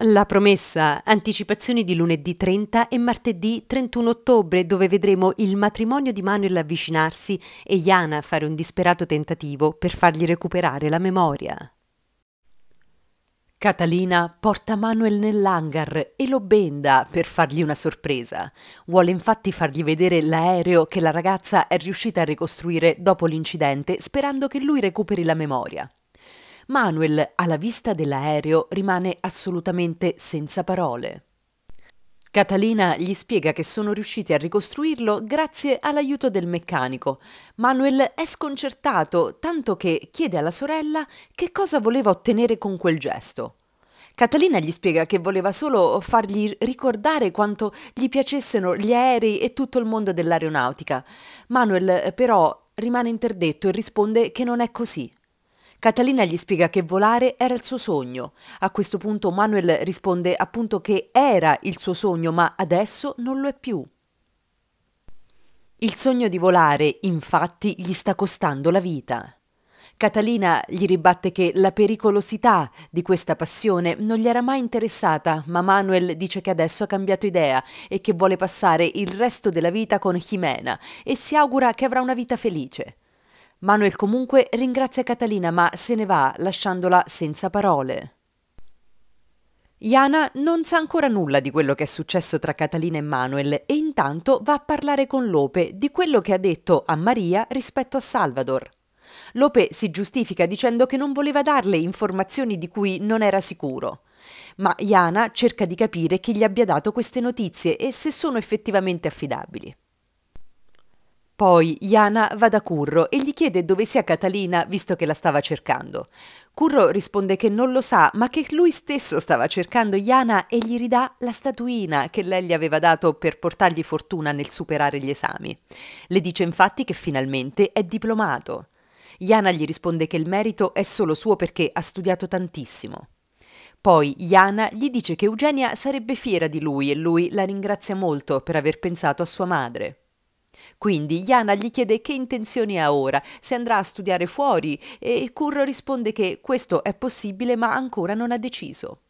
La promessa, anticipazioni di lunedì 30 e martedì 31 ottobre dove vedremo il matrimonio di Manuel avvicinarsi e Jana fare un disperato tentativo per fargli recuperare la memoria. Catalina porta Manuel nell'hangar e lo benda per fargli una sorpresa. Vuole infatti fargli vedere l'aereo che la ragazza è riuscita a ricostruire dopo l'incidente sperando che lui recuperi la memoria. Manuel, alla vista dell'aereo, rimane assolutamente senza parole. Catalina gli spiega che sono riusciti a ricostruirlo grazie all'aiuto del meccanico. Manuel è sconcertato, tanto che chiede alla sorella che cosa voleva ottenere con quel gesto. Catalina gli spiega che voleva solo fargli ricordare quanto gli piacessero gli aerei e tutto il mondo dell'aeronautica. Manuel però rimane interdetto e risponde che non è così. Catalina gli spiega che volare era il suo sogno. A questo punto Manuel risponde appunto che era il suo sogno, ma adesso non lo è più. Il sogno di volare, infatti, gli sta costando la vita. Catalina gli ribatte che la pericolosità di questa passione non gli era mai interessata, ma Manuel dice che adesso ha cambiato idea e che vuole passare il resto della vita con Jimena e si augura che avrà una vita felice. Manuel comunque ringrazia Catalina ma se ne va lasciandola senza parole. Jana non sa ancora nulla di quello che è successo tra Catalina e Manuel e intanto va a parlare con Lope di quello che ha detto a Maria rispetto a Salvador. Lope si giustifica dicendo che non voleva darle informazioni di cui non era sicuro. Ma Jana cerca di capire chi gli abbia dato queste notizie e se sono effettivamente affidabili. Poi Jana va da Curro e gli chiede dove sia Catalina visto che la stava cercando. Curro risponde che non lo sa, ma che lui stesso stava cercando Jana e gli ridà la statuina che lei gli aveva dato per portargli fortuna nel superare gli esami. Le dice infatti che finalmente è diplomato. Jana gli risponde che il merito è solo suo perché ha studiato tantissimo. Poi Jana gli dice che Eugenia sarebbe fiera di lui e lui la ringrazia molto per aver pensato a sua madre. Quindi Jana gli chiede che intenzioni ha ora, se andrà a studiare fuori e Curro risponde che questo è possibile ma ancora non ha deciso.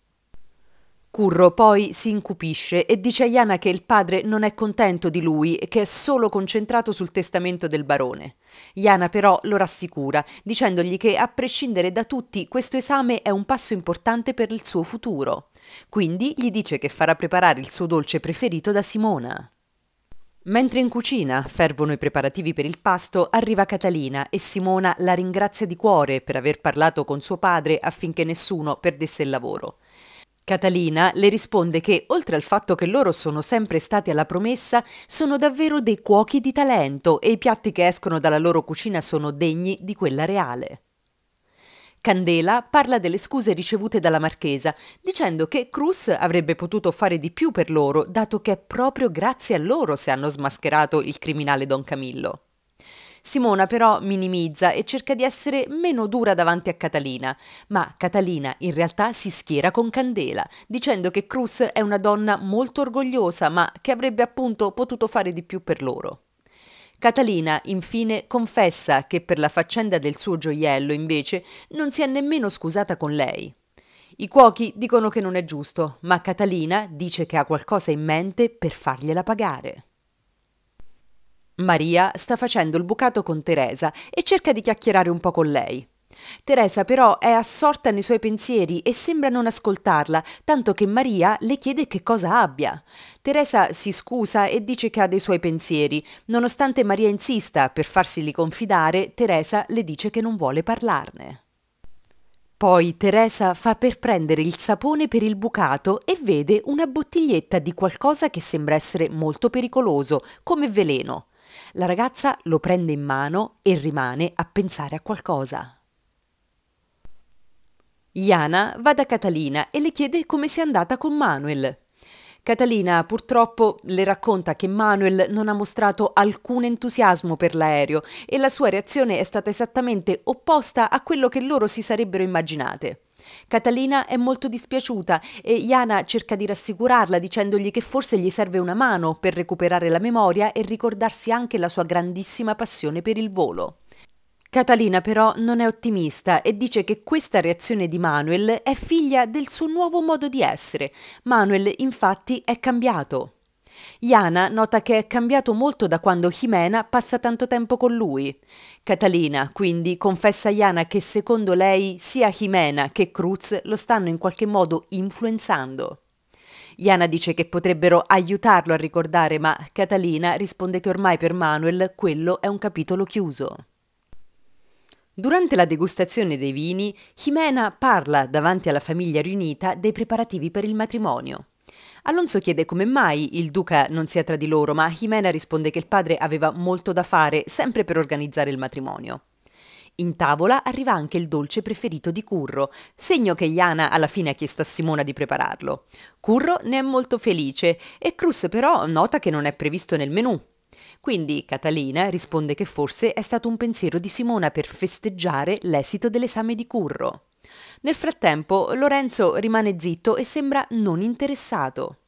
Curro poi si incupisce e dice a Jana che il padre non è contento di lui, e che è solo concentrato sul testamento del barone. Jana però lo rassicura, dicendogli che a prescindere da tutti questo esame è un passo importante per il suo futuro. Quindi gli dice che farà preparare il suo dolce preferito da Simona. Mentre in cucina fervono i preparativi per il pasto, arriva Catalina e Simona la ringrazia di cuore per aver parlato con suo padre affinché nessuno perdesse il lavoro. Catalina le risponde che, oltre al fatto che loro sono sempre stati alla promessa, sono davvero dei cuochi di talento e i piatti che escono dalla loro cucina sono degni di quella reale. Candela parla delle scuse ricevute dalla Marchesa, dicendo che Cruz avrebbe potuto fare di più per loro, dato che è proprio grazie a loro se hanno smascherato il criminale Don Camillo. Simona però minimizza e cerca di essere meno dura davanti a Catalina, ma Catalina in realtà si schiera con Candela, dicendo che Cruz è una donna molto orgogliosa, ma che avrebbe appunto potuto fare di più per loro. Catalina infine confessa che per la faccenda del suo gioiello invece non si è nemmeno scusata con lei. I cuochi dicono che non è giusto, ma Catalina dice che ha qualcosa in mente per fargliela pagare. Maria sta facendo il bucato con Teresa e cerca di chiacchierare un po' con lei, Teresa però è assorta nei suoi pensieri e sembra non ascoltarla, tanto che Maria le chiede che cosa abbia. Teresa si scusa e dice che ha dei suoi pensieri. Nonostante Maria insista per farseli confidare, Teresa le dice che non vuole parlarne. Poi Teresa fa per prendere il sapone per il bucato e vede una bottiglietta di qualcosa che sembra essere molto pericoloso, come veleno. La ragazza lo prende in mano e rimane a pensare a qualcosa. Iana va da Catalina e le chiede come sia andata con Manuel. Catalina purtroppo le racconta che Manuel non ha mostrato alcun entusiasmo per l'aereo e la sua reazione è stata esattamente opposta a quello che loro si sarebbero immaginate. Catalina è molto dispiaciuta e Iana cerca di rassicurarla dicendogli che forse gli serve una mano per recuperare la memoria e ricordarsi anche la sua grandissima passione per il volo. Catalina però non è ottimista e dice che questa reazione di Manuel è figlia del suo nuovo modo di essere. Manuel infatti è cambiato. Jana nota che è cambiato molto da quando Jimena passa tanto tempo con lui. Catalina, quindi, confessa a Jana che secondo lei sia Jimena che Cruz lo stanno in qualche modo influenzando. Jana dice che potrebbero aiutarlo a ricordare, ma Catalina risponde che ormai per Manuel quello è un capitolo chiuso. Durante la degustazione dei vini, Jimena parla davanti alla famiglia riunita dei preparativi per il matrimonio. Alonso chiede come mai il duca non sia tra di loro, ma Jimena risponde che il padre aveva molto da fare sempre per organizzare il matrimonio. In tavola arriva anche il dolce preferito di Curro, segno che Iana alla fine ha chiesto a Simona di prepararlo. Curro ne è molto felice e Cruz però nota che non è previsto nel menù, quindi Catalina risponde che forse è stato un pensiero di Simona per festeggiare l'esito dell'esame di Curro. Nel frattempo Lorenzo rimane zitto e sembra non interessato.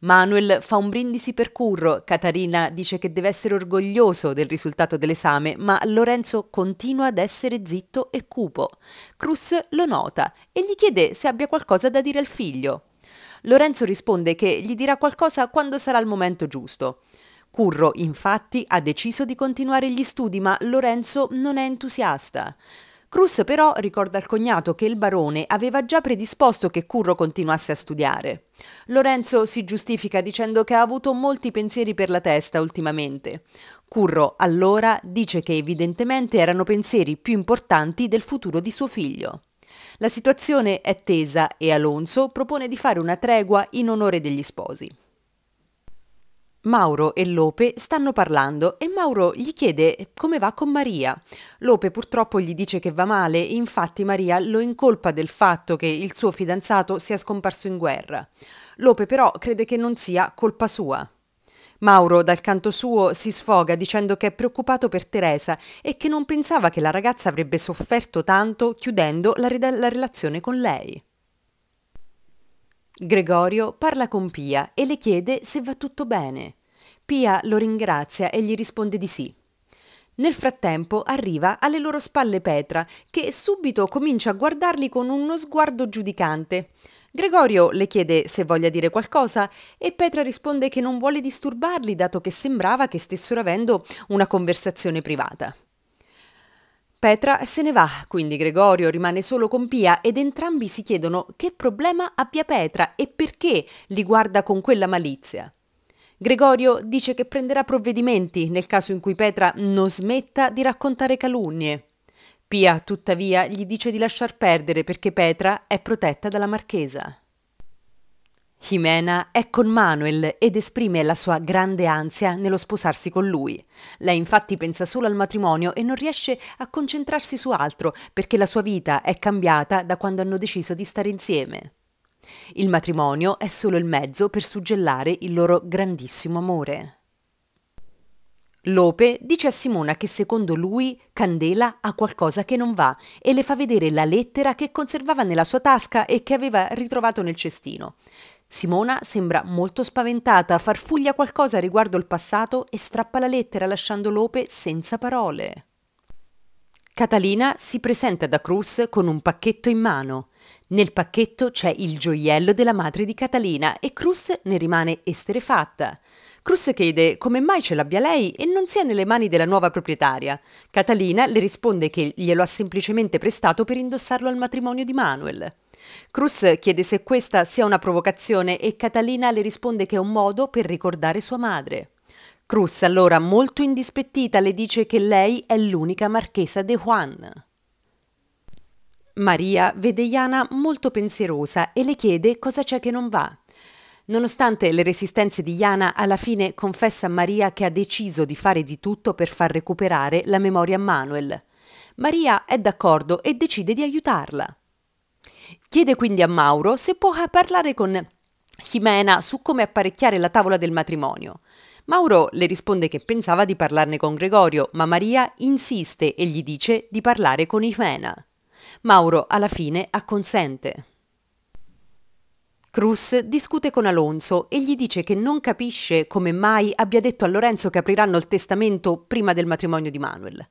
Manuel fa un brindisi per Curro, Catalina dice che deve essere orgoglioso del risultato dell'esame, ma Lorenzo continua ad essere zitto e cupo. Cruz lo nota e gli chiede se abbia qualcosa da dire al figlio. Lorenzo risponde che gli dirà qualcosa quando sarà il momento giusto. Curro infatti ha deciso di continuare gli studi ma Lorenzo non è entusiasta. Cruz però ricorda al cognato che il barone aveva già predisposto che Curro continuasse a studiare. Lorenzo si giustifica dicendo che ha avuto molti pensieri per la testa ultimamente. Curro allora dice che evidentemente erano pensieri più importanti del futuro di suo figlio. La situazione è tesa e Alonso propone di fare una tregua in onore degli sposi. Mauro e Lope stanno parlando e Mauro gli chiede come va con Maria. Lope purtroppo gli dice che va male e infatti Maria lo incolpa del fatto che il suo fidanzato sia scomparso in guerra. Lope però crede che non sia colpa sua. Mauro, dal canto suo, si sfoga dicendo che è preoccupato per Teresa e che non pensava che la ragazza avrebbe sofferto tanto chiudendo la, re la relazione con lei. Gregorio parla con Pia e le chiede se va tutto bene. Pia lo ringrazia e gli risponde di sì. Nel frattempo arriva alle loro spalle Petra, che subito comincia a guardarli con uno sguardo giudicante. Gregorio le chiede se voglia dire qualcosa e Petra risponde che non vuole disturbarli dato che sembrava che stessero avendo una conversazione privata. Petra se ne va, quindi Gregorio rimane solo con Pia ed entrambi si chiedono che problema abbia Petra e perché li guarda con quella malizia. Gregorio dice che prenderà provvedimenti nel caso in cui Petra non smetta di raccontare calunnie. Pia, tuttavia, gli dice di lasciar perdere perché Petra è protetta dalla marchesa. Jimena è con Manuel ed esprime la sua grande ansia nello sposarsi con lui. Lei infatti pensa solo al matrimonio e non riesce a concentrarsi su altro perché la sua vita è cambiata da quando hanno deciso di stare insieme. Il matrimonio è solo il mezzo per suggellare il loro grandissimo amore. Lope dice a Simona che secondo lui Candela ha qualcosa che non va e le fa vedere la lettera che conservava nella sua tasca e che aveva ritrovato nel cestino. Simona sembra molto spaventata, farfuglia qualcosa riguardo il passato e strappa la lettera lasciando Lope senza parole. Catalina si presenta da Cruz con un pacchetto in mano. Nel pacchetto c'è il gioiello della madre di Catalina e Cruz ne rimane esterefatta. Cruz chiede come mai ce l'abbia lei e non sia nelle mani della nuova proprietaria. Catalina le risponde che glielo ha semplicemente prestato per indossarlo al matrimonio di Manuel. Cruz chiede se questa sia una provocazione e Catalina le risponde che è un modo per ricordare sua madre. Cruz allora, molto indispettita, le dice che lei è l'unica marchesa de Juan. Maria vede Iana molto pensierosa e le chiede cosa c'è che non va. Nonostante le resistenze di Iana, alla fine confessa a Maria che ha deciso di fare di tutto per far recuperare la memoria a Manuel. Maria è d'accordo e decide di aiutarla. Chiede quindi a Mauro se può parlare con Jimena su come apparecchiare la tavola del matrimonio. Mauro le risponde che pensava di parlarne con Gregorio, ma Maria insiste e gli dice di parlare con Jimena. Mauro alla fine acconsente. Cruz discute con Alonso e gli dice che non capisce come mai abbia detto a Lorenzo che apriranno il testamento prima del matrimonio di Manuel.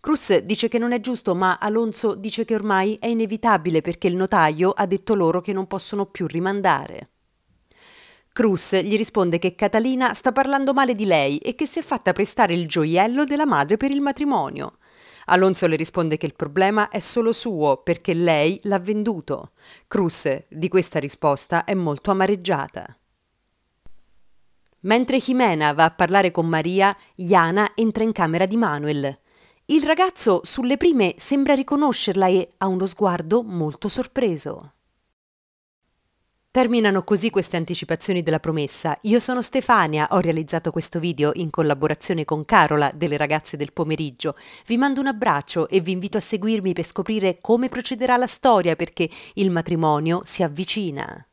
Cruz dice che non è giusto, ma Alonso dice che ormai è inevitabile perché il notaio ha detto loro che non possono più rimandare. Cruz gli risponde che Catalina sta parlando male di lei e che si è fatta prestare il gioiello della madre per il matrimonio. Alonso le risponde che il problema è solo suo perché lei l'ha venduto. Cruz di questa risposta è molto amareggiata. Mentre Jimena va a parlare con Maria, Iana entra in camera di Manuel. Il ragazzo sulle prime sembra riconoscerla e ha uno sguardo molto sorpreso. Terminano così queste anticipazioni della promessa. Io sono Stefania, ho realizzato questo video in collaborazione con Carola delle ragazze del pomeriggio. Vi mando un abbraccio e vi invito a seguirmi per scoprire come procederà la storia perché il matrimonio si avvicina.